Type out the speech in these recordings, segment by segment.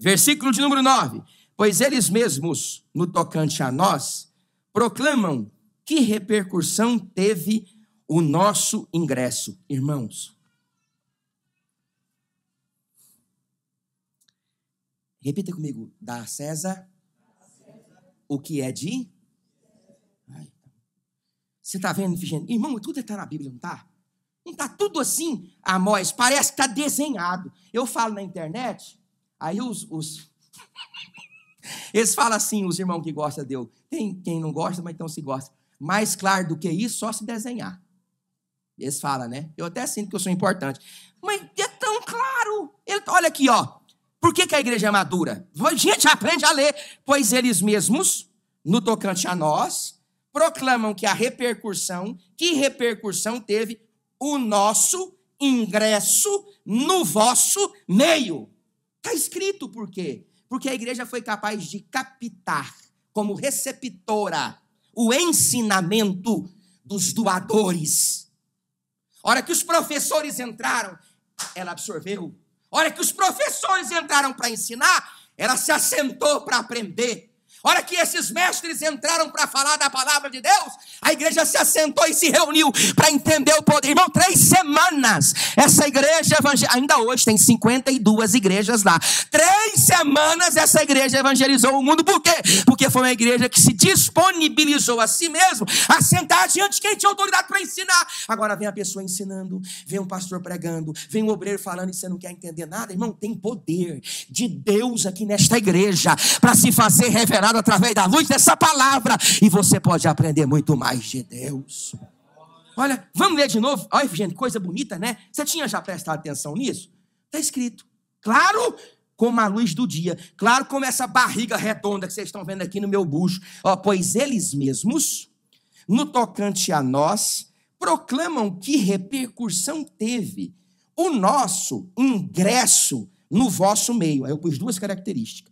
Versículo de número 9. Pois eles mesmos, no tocante a nós, proclamam que repercussão teve o nosso ingresso. Irmãos, repita comigo: dá a César o que é de. Tá. Você está vendo, Figênio? Irmão, tudo está é na Bíblia, não está? Não está tudo assim, Amós? Parece que está desenhado. Eu falo na internet, Aí os, os... eles falam assim, os irmãos que gostam de Deus, tem quem não gosta, mas então se gosta. Mais claro do que isso, só se desenhar. Eles falam, né? Eu até sinto que eu sou importante. Mas é tão claro. Ele, olha aqui, ó. Por que, que a igreja é madura? A gente aprende a ler. Pois eles mesmos, no tocante a nós, proclamam que a repercussão, que repercussão teve o nosso ingresso no vosso meio. Está escrito por quê? Porque a igreja foi capaz de captar, como receptora, o ensinamento dos doadores. Hora que os professores entraram, ela absorveu. Hora que os professores entraram para ensinar, ela se assentou para aprender. Hora que esses mestres entraram para falar da palavra de Deus, a igreja se assentou e se reuniu para entender o poder. Irmão, três semanas. Essa igreja evangélica, ainda hoje tem 52 igrejas lá. Três semanas essa igreja evangelizou o mundo. Por quê? Porque foi uma igreja que se disponibilizou a si mesmo a sentar diante de quem tinha autoridade para ensinar. Agora vem a pessoa ensinando, vem um pastor pregando, vem um obreiro falando e você não quer entender nada. Irmão, tem poder de Deus aqui nesta igreja para se fazer revelar através da luz dessa palavra. E você pode aprender muito mais de Deus. Olha, vamos ler de novo. Olha, gente, coisa bonita, né? Você tinha já prestado atenção nisso? Está escrito. Claro, como a luz do dia. Claro, como essa barriga redonda que vocês estão vendo aqui no meu bucho. Ó, pois eles mesmos, no tocante a nós, proclamam que repercussão teve o nosso ingresso no vosso meio. Aí eu pus duas características.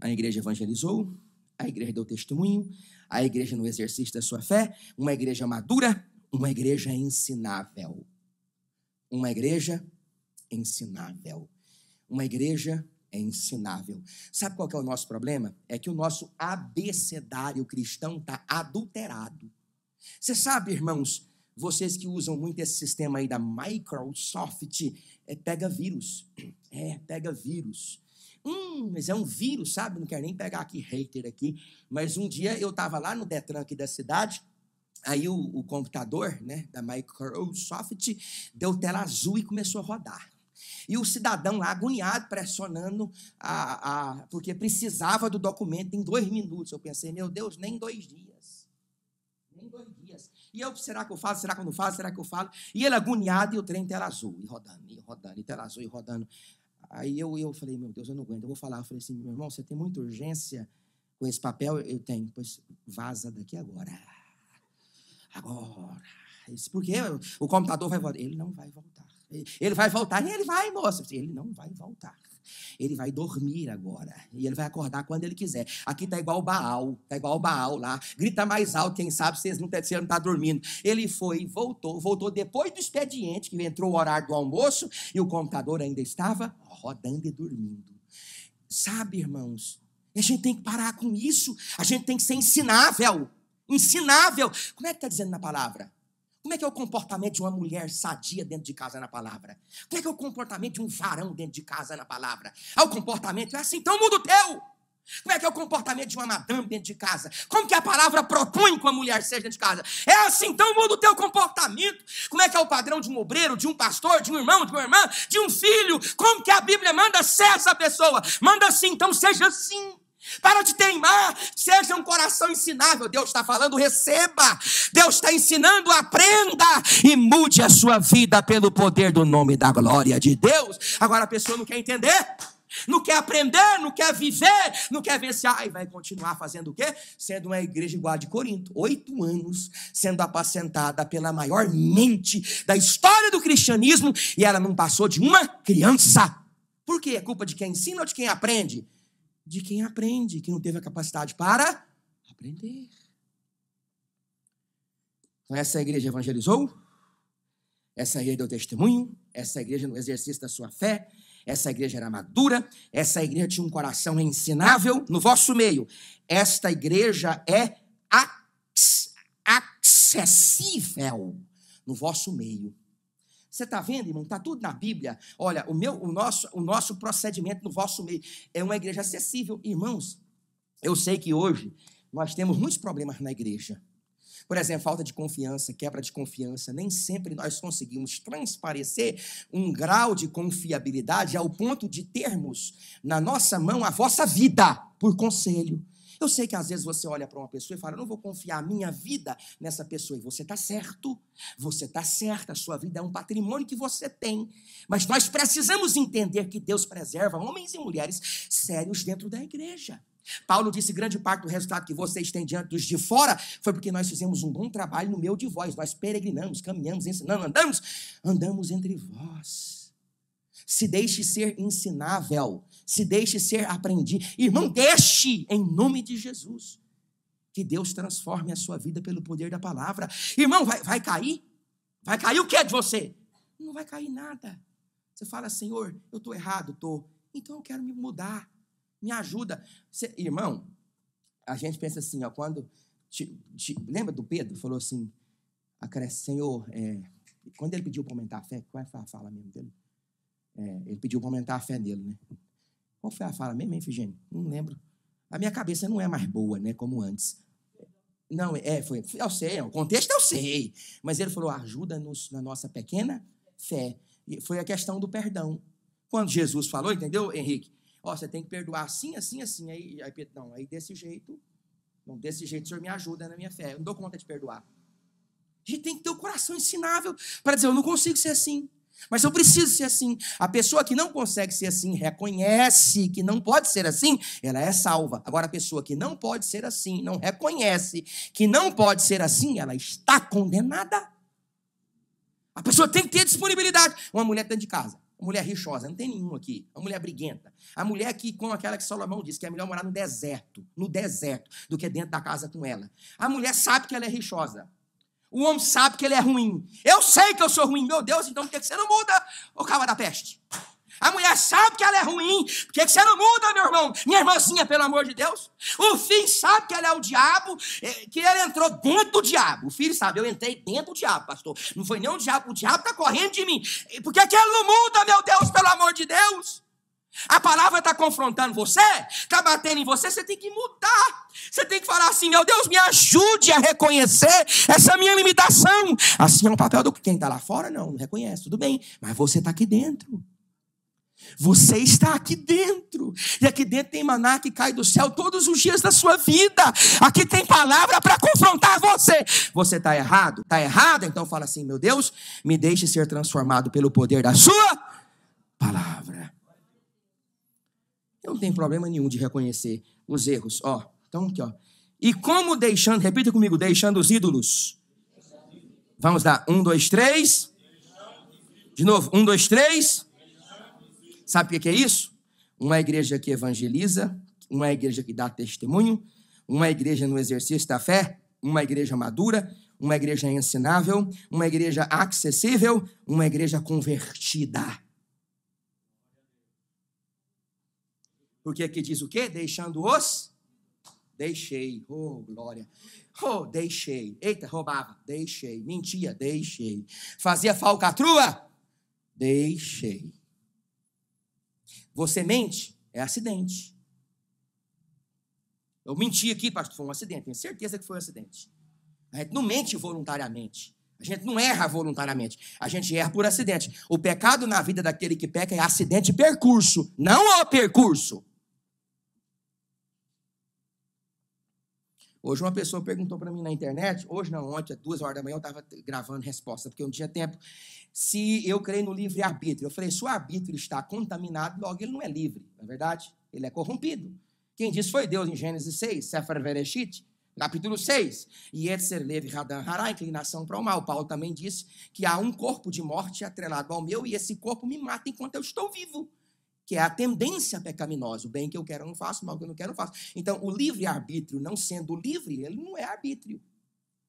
A igreja evangelizou, a igreja deu testemunho, a igreja no exercício da sua fé, uma igreja madura, uma igreja ensinável. Uma igreja ensinável. Uma igreja ensinável. Sabe qual é o nosso problema? É que o nosso abecedário cristão está adulterado. Você sabe, irmãos, vocês que usam muito esse sistema aí da Microsoft, é, pega vírus. É, pega vírus. Hum, mas é um vírus, sabe? Não quero nem pegar aqui hater aqui. Mas um dia eu estava lá no Detran aqui da cidade, aí o, o computador né, da Microsoft deu tela azul e começou a rodar. E o cidadão lá, agoniado, pressionando, a, a, porque precisava do documento em dois minutos. Eu pensei, meu Deus, nem dois dias. Nem dois dias. E eu, será que eu falo? Será que eu não falo? Será que eu falo? E ele agoniado e o trem tela azul, e rodando, e rodando, e tela azul, e rodando. Aí eu, eu falei, meu Deus, eu não aguento, eu vou falar. Eu falei assim, meu irmão, você tem muita urgência com esse papel? Eu tenho. Pois assim, vaza daqui agora. Agora. porque o computador vai voltar. Ele não vai voltar. Ele vai voltar, ele vai, moça. Ele não vai voltar. Ele vai dormir agora. E ele vai acordar quando ele quiser. Aqui tá igual o Baal. Tá igual o Baal lá. Grita mais alto, quem sabe vocês não estão tá, dormindo. Ele foi, voltou, voltou depois do expediente, que entrou o horário do almoço, e o computador ainda estava rodando e dormindo. Sabe, irmãos, a gente tem que parar com isso. A gente tem que ser ensinável. Ensinável. Como é que está dizendo na palavra? Como é que é o comportamento de uma mulher sadia dentro de casa na palavra? Como é que é o comportamento de um varão dentro de casa na palavra? É o comportamento é assim, então muda o teu. Como é que é o comportamento de uma madame dentro de casa? Como que a palavra propõe que uma mulher seja dentro de casa? É assim, então muda o teu comportamento. Como é que é o padrão de um obreiro, de um pastor, de um irmão, de uma irmã, de um filho? Como que a Bíblia manda ser essa pessoa? Manda assim, então seja assim. Para de teimar, seja um coração ensinável. Deus está falando, receba. Deus está ensinando, aprenda e mude a sua vida pelo poder do nome da glória de Deus. Agora a pessoa não quer entender, não quer aprender, não quer viver, não quer vencer. Ai, vai continuar fazendo o quê? Sendo uma igreja igual a de Corinto. Oito anos sendo apacentada pela maior mente da história do cristianismo e ela não passou de uma criança. Por quê? É culpa de quem ensina ou de quem aprende? de quem aprende, que não teve a capacidade para aprender. Então, essa igreja evangelizou, essa igreja deu testemunho, essa igreja no exercício da sua fé, essa igreja era madura, essa igreja tinha um coração ensinável no vosso meio. Esta igreja é acessível no vosso meio. Você está vendo, irmão? Está tudo na Bíblia. Olha, o, meu, o, nosso, o nosso procedimento no vosso meio é uma igreja acessível. Irmãos, eu sei que hoje nós temos muitos problemas na igreja. Por exemplo, falta de confiança, quebra de confiança. Nem sempre nós conseguimos transparecer um grau de confiabilidade ao ponto de termos na nossa mão a vossa vida por conselho. Eu sei que às vezes você olha para uma pessoa e fala, não vou confiar a minha vida nessa pessoa. E você está certo, você está certa, a sua vida é um patrimônio que você tem. Mas nós precisamos entender que Deus preserva homens e mulheres sérios dentro da igreja. Paulo disse: grande parte do resultado que vocês têm diante dos de fora foi porque nós fizemos um bom trabalho no meio de vós. Nós peregrinamos, caminhamos, ensinamos, andamos, andamos entre vós. Se deixe ser ensinável, se deixe ser aprendido. Irmão, deixe em nome de Jesus. Que Deus transforme a sua vida pelo poder da palavra. Irmão, vai, vai cair? Vai cair o que de você? Não vai cair nada. Você fala, Senhor, eu estou errado, estou. Então eu quero me mudar. Me ajuda. Você, irmão, a gente pensa assim, ó, quando. Te, te, lembra do Pedro? Falou assim, acresce, Senhor, é, quando ele pediu para aumentar a fé, qual é a fala mesmo dele? É, ele pediu para aumentar a fé nele, né? Qual foi a fala mesmo, hein, Figênio? Não lembro. A minha cabeça não é mais boa, né, como antes. Não, é, foi, eu sei, é, o contexto eu sei. Mas ele falou, ajuda-nos na nossa pequena fé. E foi a questão do perdão. Quando Jesus falou, entendeu, Henrique? Ó, você tem que perdoar assim, assim, assim. Aí, aí Pedro, não, aí desse jeito, não, desse jeito o senhor me ajuda na minha fé. Eu não dou conta de perdoar. A gente tem que ter o coração ensinável para dizer, eu não consigo ser assim. Mas eu preciso ser assim. A pessoa que não consegue ser assim, reconhece que não pode ser assim, ela é salva. Agora, a pessoa que não pode ser assim, não reconhece que não pode ser assim, ela está condenada. A pessoa tem que ter disponibilidade. Uma mulher dentro de casa, uma mulher rixosa, não tem nenhum aqui. Uma mulher briguenta. A mulher que, com aquela que Salomão disse, que é melhor morar no deserto, no deserto, do que dentro da casa com ela. A mulher sabe que ela é rixosa. O homem sabe que ele é ruim. Eu sei que eu sou ruim. Meu Deus, então por que você não muda, ô cava da peste? A mulher sabe que ela é ruim. Por que você não muda, meu irmão? Minha irmãzinha, pelo amor de Deus. O filho sabe que ela é o diabo, eh, que ele entrou dentro do diabo. O filho sabe, eu entrei dentro do diabo, pastor. Não foi nem o diabo, o diabo está correndo de mim. Por que, que ele não muda, meu Deus, pelo amor de Deus? A palavra está confrontando você, está batendo em você, você tem que mudar. Você tem que falar assim: meu Deus, me ajude a reconhecer essa minha limitação. Assim é um papel do quem está lá fora, não, não reconhece, tudo bem, mas você está aqui dentro. Você está aqui dentro, e aqui dentro tem maná que cai do céu todos os dias da sua vida. Aqui tem palavra para confrontar você. Você está errado? Está errado? Então fala assim: meu Deus, me deixe ser transformado pelo poder da Sua palavra. Eu não tenho problema nenhum de reconhecer os erros. Ó, então aqui, ó. E como deixando, repita comigo, deixando os ídolos. Vamos lá, um, dois, três. De novo, um, dois, três. Sabe o que é isso? Uma igreja que evangeliza, uma igreja que dá testemunho, uma igreja no exercício da fé, uma igreja madura, uma igreja ensinável, uma igreja acessível, uma igreja convertida. Porque aqui diz o quê? Deixando-os. Deixei. Oh, glória. Oh, deixei. Eita, roubava. Deixei. Mentia. Deixei. Fazia falcatrua. Deixei. Você mente? É acidente. Eu menti aqui, pastor. Foi um acidente. Tenho certeza que foi um acidente. A gente não mente voluntariamente. A gente não erra voluntariamente. A gente erra por acidente. O pecado na vida daquele que peca é acidente de percurso, não o percurso. Hoje uma pessoa perguntou para mim na internet, hoje não, ontem, às duas horas da manhã, eu estava gravando resposta, porque eu não tinha tempo, se eu creio no livre-arbítrio. Eu falei, se o arbítrio está contaminado, logo ele não é livre, não é verdade? Ele é corrompido. Quem disse foi Deus em Gênesis 6, Sefer Vereshit, capítulo 6. E Etzer Levi Radan Hará, inclinação para o mal. Paulo também disse que há um corpo de morte atrelado ao meu e esse corpo me mata enquanto eu estou vivo que é a tendência pecaminosa. O bem que eu quero eu não faço, o mal que eu não quero eu não faço. Então, o livre-arbítrio, não sendo livre, ele não é arbítrio.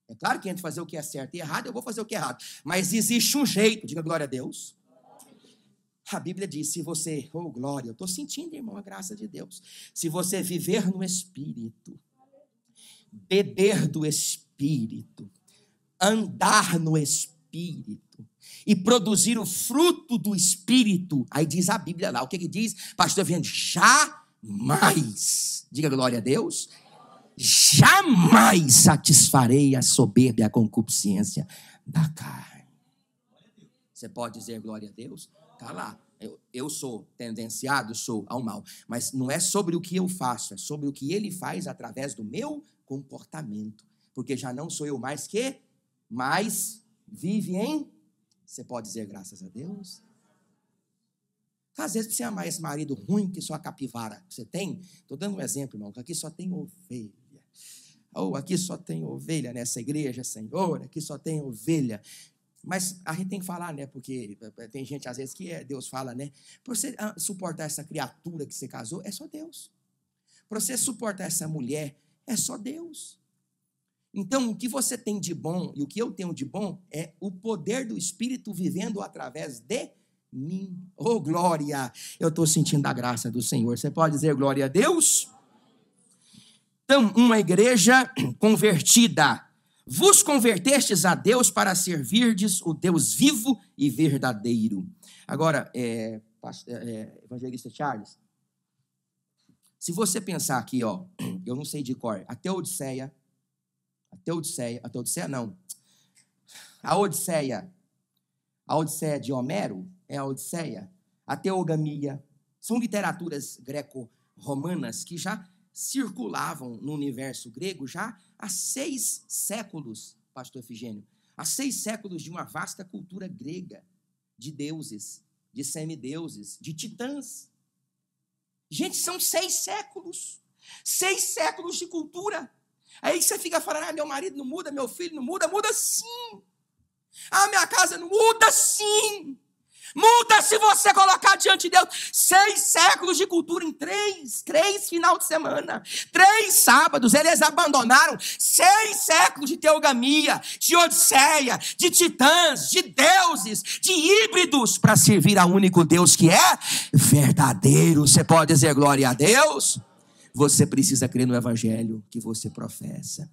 É claro que entre fazer o que é certo e errado, eu vou fazer o que é errado. Mas existe um jeito, diga glória a Deus. A Bíblia diz: se você, oh glória, eu estou sentindo, irmão, a graça de Deus. Se você viver no Espírito, beber do Espírito, andar no Espírito, espírito e produzir o fruto do espírito. Aí diz a Bíblia lá, o que que diz? Pastor vendo jamais. Diga glória a Deus. Jamais satisfarei a soberba e a concupiscência da carne. Você pode dizer glória a Deus? Tá lá. Eu, eu, sou tendenciado, sou ao mal. Mas não é sobre o que eu faço, é sobre o que ele faz através do meu comportamento. Porque já não sou eu mais que, mas vive em. Você pode dizer graças a Deus? Às vezes, você ama esse marido ruim que só a capivara que você tem, estou dando um exemplo, irmão, que aqui só tem ovelha. Ou oh, aqui só tem ovelha nessa igreja, Senhor, aqui só tem ovelha. Mas a gente tem que falar, né? Porque eh, tem gente às vezes que é, Deus fala, né? Para você ah, suportar essa criatura que você casou, é só Deus. Para você suportar essa mulher, é só Deus. Então, o que você tem de bom e o que eu tenho de bom é o poder do Espírito vivendo através de mim. Oh, glória! Eu estou sentindo a graça do Senhor. Você pode dizer glória a Deus? Então, uma igreja convertida. Vos convertestes a Deus para servirdes o Deus vivo e verdadeiro. Agora, é, é, é, evangelista Charles, se você pensar aqui, ó, eu não sei de cor, até Odisseia, a Teodiceia, a Teodiceia não, a Odisseia, a Odisseia de Homero é a Odisseia, a Teogamia, são literaturas greco-romanas que já circulavam no universo grego já há seis séculos, pastor Efigênio, há seis séculos de uma vasta cultura grega de deuses, de semideuses, de titãs. Gente, são seis séculos. Seis séculos de cultura. Aí você fica falando: ah, meu marido não muda, meu filho não muda, muda sim. Ah, minha casa não muda sim. Muda se você colocar diante de Deus seis séculos de cultura em três, três final de semana, três sábados. Eles abandonaram seis séculos de teogamia, de odisseia, de titãs, de deuses, de híbridos para servir a único Deus que é verdadeiro. Você pode dizer glória a Deus? Você precisa crer no evangelho que você professa.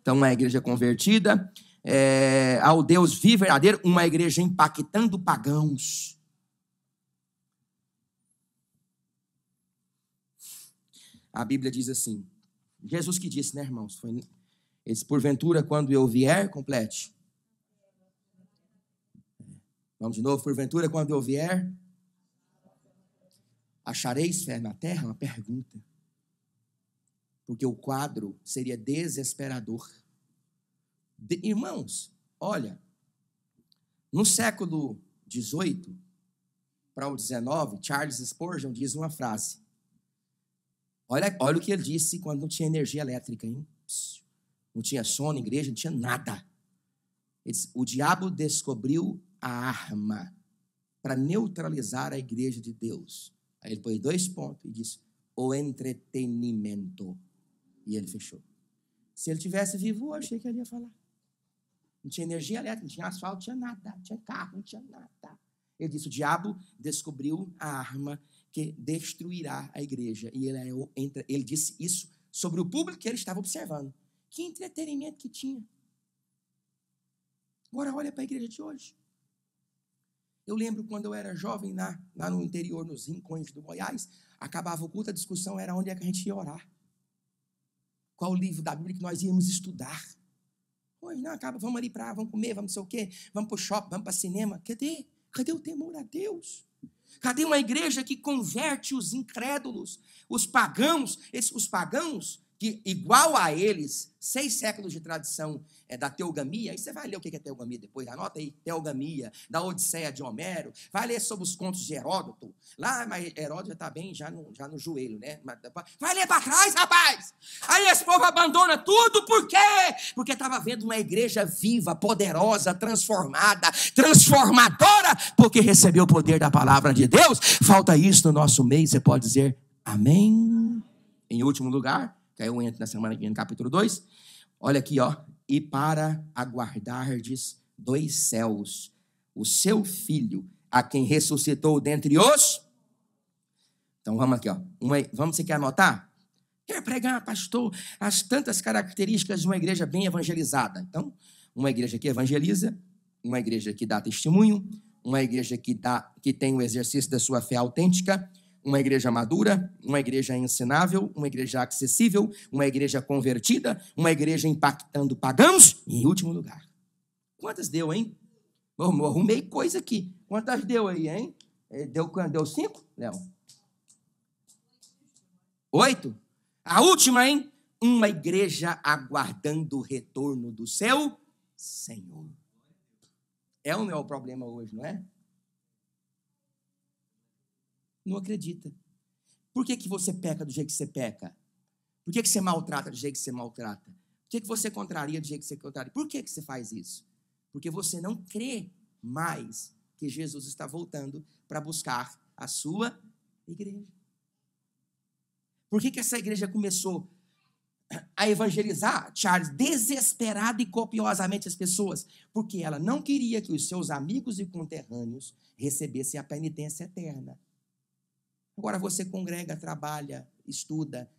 Então, uma igreja convertida é, ao Deus vivo verdadeiro, uma igreja impactando pagãos. A Bíblia diz assim: Jesus que disse, né, irmãos? Foi, esse, porventura, quando eu vier, complete. Vamos de novo, porventura, quando eu vier, achareis fé na terra? Uma pergunta porque o quadro seria desesperador. De, irmãos, olha, no século XVIII para o XIX, Charles Spurgeon diz uma frase. Olha, olha o que ele disse quando não tinha energia elétrica, hein? Não tinha sono, igreja, não tinha nada. Ele disse, o diabo descobriu a arma para neutralizar a igreja de Deus. Aí ele põe dois pontos e diz: o entretenimento. E ele fechou. Se ele tivesse vivo hoje, achei que ele ia falar. Não tinha energia elétrica, não tinha asfalto, não tinha nada, não tinha carro, não tinha nada. Ele disse: o diabo descobriu a arma que destruirá a igreja. E ele, é entra. ele disse isso sobre o público que ele estava observando. Que entretenimento que tinha. Agora olha para a igreja de hoje. Eu lembro quando eu era jovem, lá, lá no interior, nos rincões do Goiás, acabava o culto, a discussão era onde é que a gente ia orar qual livro da Bíblia que nós íamos estudar. Pois não, acaba, vamos ali para, vamos comer, vamos não sei o quê, vamos para o shopping, vamos para cinema. Cadê? Cadê o temor a Deus? Cadê uma igreja que converte os incrédulos, os pagãos? Esses, os pagãos que, igual a eles, seis séculos de tradição é, da teogamia, aí você vai ler o que é teogamia depois, anota aí, teogamia, da Odisseia de Homero, vai ler sobre os contos de Heródoto, lá, mas Heródoto já está bem, já no, já no joelho, né? Vai ler para trás, rapaz! Aí esse povo abandona tudo, por quê? Porque estava vendo uma igreja viva, poderosa, transformada, transformadora, porque recebeu o poder da palavra de Deus. Falta isso no nosso meio, você pode dizer amém? Em último lugar, que aí eu entro na semana que vem, no capítulo 2. Olha aqui, ó. E para aguardardes dois céus, o seu filho, a quem ressuscitou dentre os. Então vamos aqui, ó. Uma, vamos, você quer anotar? Quer pregar, pastor, as tantas características de uma igreja bem evangelizada. Então, uma igreja que evangeliza, uma igreja que dá testemunho, uma igreja que, dá, que tem o exercício da sua fé autêntica, uma igreja madura, uma igreja ensinável, uma igreja acessível, uma igreja convertida, uma igreja impactando pagãos e, em último lugar. Quantas deu, hein? Eu arrumei coisa aqui. Quantas deu aí, hein? É, deu, deu cinco, Léo? Oito? A última, hein? Uma igreja aguardando o retorno do seu Senhor. É, é o meu problema hoje, não é? não acredita. Por que, que você peca do jeito que você peca? Por que, que você maltrata do jeito que você maltrata? Por que, que você contraria do jeito que você contraria? Por que, que você faz isso? Porque você não crê mais que Jesus está voltando para buscar a sua igreja. Por que, que essa igreja começou a evangelizar, Charles, desesperado e copiosamente as pessoas? Porque ela não queria que os seus amigos e conterrâneos recebessem a penitência eterna. Agora você congrega, trabalha, estuda,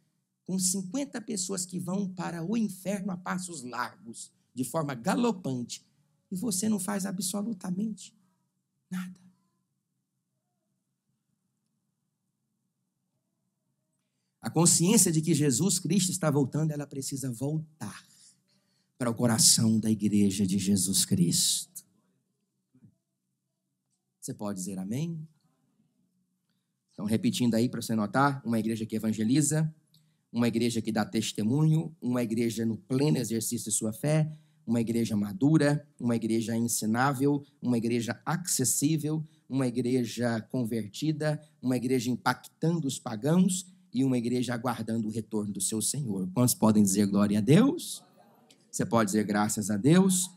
com 50 pessoas que vão para o inferno a passos largos, de forma galopante, e você não faz absolutamente nada. A consciência de que Jesus Cristo está voltando, ela precisa voltar para o coração da igreja de Jesus Cristo. Você pode dizer amém? Então, repetindo aí para você notar: uma igreja que evangeliza, uma igreja que dá testemunho, uma igreja no pleno exercício de sua fé, uma igreja madura, uma igreja ensinável, uma igreja acessível, uma igreja convertida, uma igreja impactando os pagãos e uma igreja aguardando o retorno do seu Senhor. Quantos podem dizer glória a Deus? Você pode dizer graças a Deus?